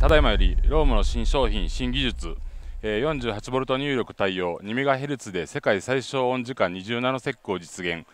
ただいまよりロームの新商品新技術 48V 入力対応 2MHz で世界最小音時間20ナノセックを実現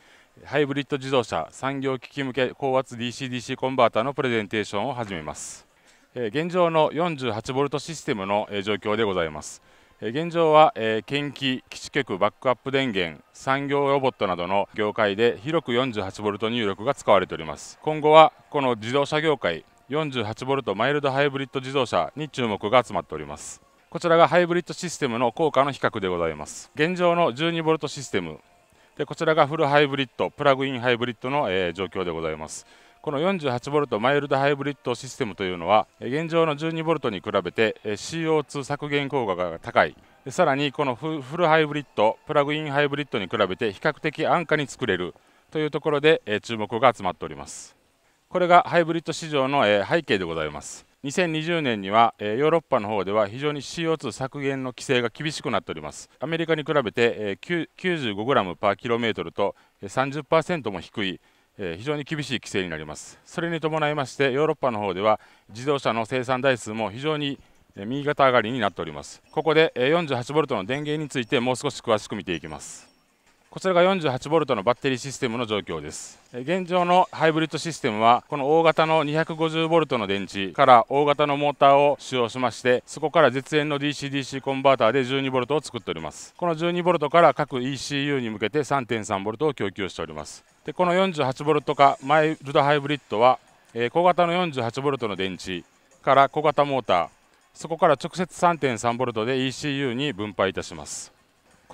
ハイブリッド自動車産業機器向け高圧 DC-DC コンバータのプレゼンテーションを始めます現状の 48V システムの状況でございます現状は研機基地局バックアップ電源産業ロボットなどの業界で広く 48V 入力が使われております今後はこの自動車業界 48V マイルドハイブリッド自動車に注目が集まっておりますこちらがハイブリッドシステムの効果の比較でございます現状の 12V システムでこちらがフルハイブリッドプラグインハイブリッドの、えー、状況でございますこの 48V マイルドハイブリッドシステムというのは現状の 12V に比べて CO2 削減効果が高いさらにこのフルハイブリッドプラグインハイブリッドに比べて比較的安価に作れるというところで注目が集まっておりますこれがハイブリッド市場の、え背景でございます2020年には、えヨーロッパの方では非常に CO2 削減の規制が厳しくなっておりますアメリカに比べて、え 95g パーキロメートルと30%も低いえ非常に厳しい規制になりますそれに伴いましてヨーロッパの方では自動車の生産台数も非常に右肩上がりになっておりますここで 48V の電源についてもう少し詳しく見ていきますこちらが 48V のバッテリーシステムの状況です現状のハイブリッドシステムはこの大型の 250V の電池から大型のモーターを使用しましてそこから絶縁の DCDC コンバーターで 12V を作っておりますこの 12V から各 ECU に向けて 3.3V を供給しておりますでこの 48V 化マイルドハイブリッドはえ小型の 48V の電池から小型モーターそこから直接 3.3V で ECU に分配いたします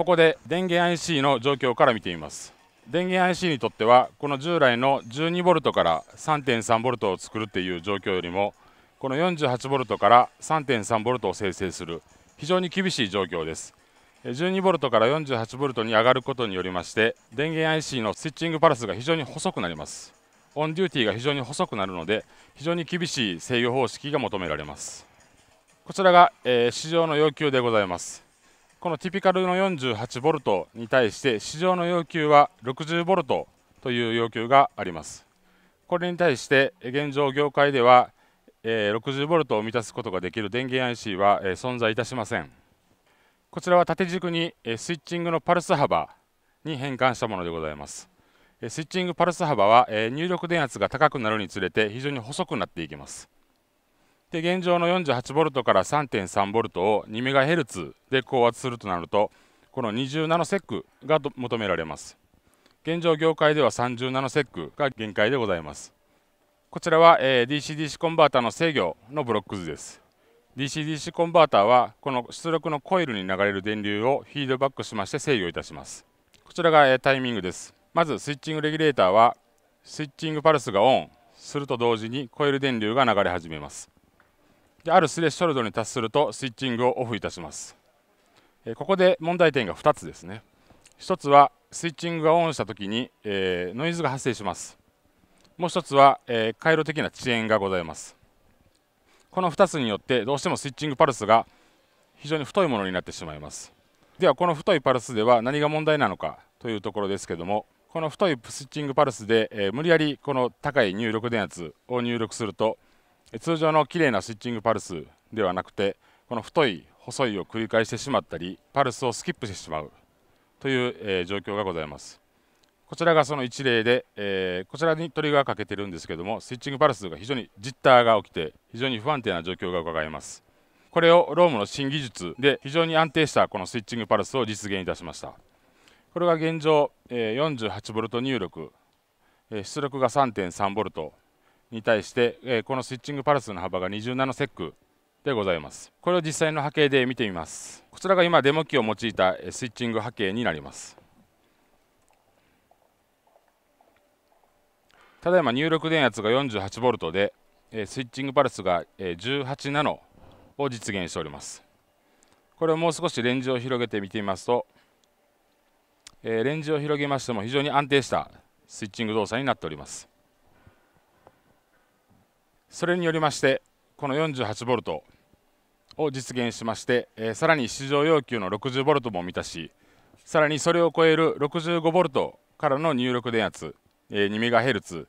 ここで電源 IC の状況から見てみます電源 IC にとってはこの従来の 12V から 3.3V を作るっていう状況よりもこの 48V から 3.3V を生成する非常に厳しい状況です 12V から 48V に上がることによりまして電源 IC のスイッチングパルスが非常に細くなりますオンデューティーが非常に細くなるので非常に厳しい制御方式が求められますこちらが、えー、市場の要求でございますこのティピカルの4 8ボルトに対して市場の要求は6 0ボルトという要求がありますこれに対して現状業界では6 0ボルトを満たすことができる電源 IC は存在いたしませんこちらは縦軸にスイッチングのパルス幅に変換したものでございますスイッチングパルス幅は入力電圧が高くなるにつれて非常に細くなっていきますで現状の 48V から 3.3V を 2MHz で高圧するとなるとこの20ナノセックが求められます現状業界では30ナノセックが限界でございますこちらは、DC-DC コンバーターの制御のブロック図です DC-DC コンバーターはこの出力のコイルに流れる電流をフィードバックしまして制御いたしますこちらが、タイミングですまずスイッチングレギュレーターはスイッチングパルスがオンすると同時にコイル電流が流れ始めますであるスレッショルドに達するとスイッチングをオフいたします、えここで問題点が2つですね1つはスイッチングがオンしたときに、えー、ノイズが発生しますもう1つは、えー、回路的な遅延がございますこの2つによってどうしてもスイッチングパルスが非常に太いものになってしまいますではこの太いパルスでは何が問題なのかというところですけどもこの太いスイッチングパルスで、えー、無理やりこの高い入力電圧を入力すると通常の綺麗なスイッチングパルスではなくてこの太い細いを繰り返してしまったりパルスをスキップしてしまうという、えー、状況がございますこちらがその一例で、えー、こちらにトリガーかけてるんですけどもスイッチングパルスが非常にジッターが起きて非常に不安定な状況が伺えますこれをロームの新技術で非常に安定したこのスイッチングパルスを実現いたしましたこれが現状、えー、48V 入力、え出力が 3.3V に対して、えこのスイッチングパルスの幅が20ナノセックでございますこれを実際の波形で見てみますこちらが今デモ機を用いたスイッチング波形になりますただいま入力電圧が 48V でスイッチングパルスが18ナノを実現しておりますこれをもう少しレンジを広げて見てみますとレンジを広げましても非常に安定したスイッチング動作になっておりますそれによりましてこの4 8トを実現しまして、えー、さらに市場要求の6 0トも満たしさらにそれを超える6 5トからの入力電圧、えー、2ヘルツ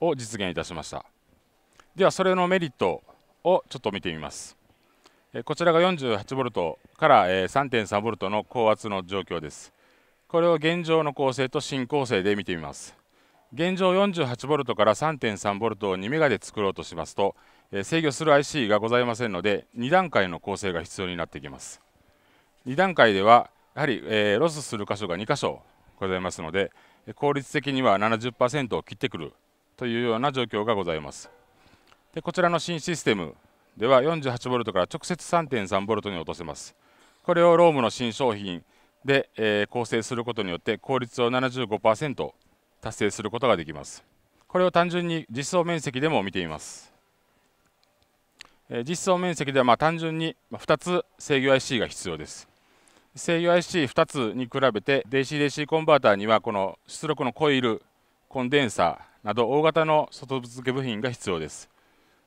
を実現いたしましたではそれのメリットをちょっと見てみますこちらが4 8トから3 3トの高圧の状況ですこれを現状の構成と新構成で見てみます現状 48V から 3.3V を2メガで作ろうとしますと制御する IC がございませんので2段階の構成が必要になってきます2段階ではやはり、えー、ロスする箇所が2箇所ございますので効率的には70%を切ってくるというような状況がございますでこちらの新システムでは 48V から直接 3.3V に落とせますこれをロームの新商品で、えー、構成することによって効率を75%達成することができますこれを単純に実装面積でも見てみます実装面積ではま単純に2つ制御 IC が必要です制御 IC2 つに比べて DC-DC コンバーターにはこの出力のコイルコンデンサーなど大型の外付け部品が必要です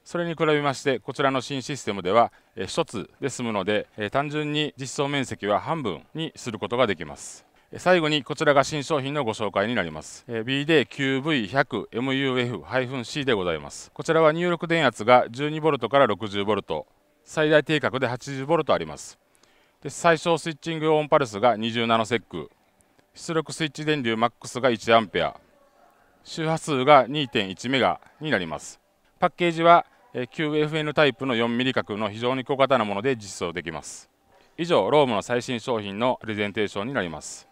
それに比べましてこちらの新システムでは1つで済むので単純に実装面積は半分にすることができます最後にこちらが新商品のご紹介になります。b d q v 1 0 0 m u f c でございます。こちらは入力電圧が 12V から 60V、最大定格で 80V あります。で最小スイッチングオンパルスが20ナノセック、出力スイッチ電流 MAX が 1A、周波数が2.1メガになります。パッケージは QFN タイプの 4mm 角の非常に小型なもので実装できます。以上、ロームの最新商品のプレゼンテーションになります。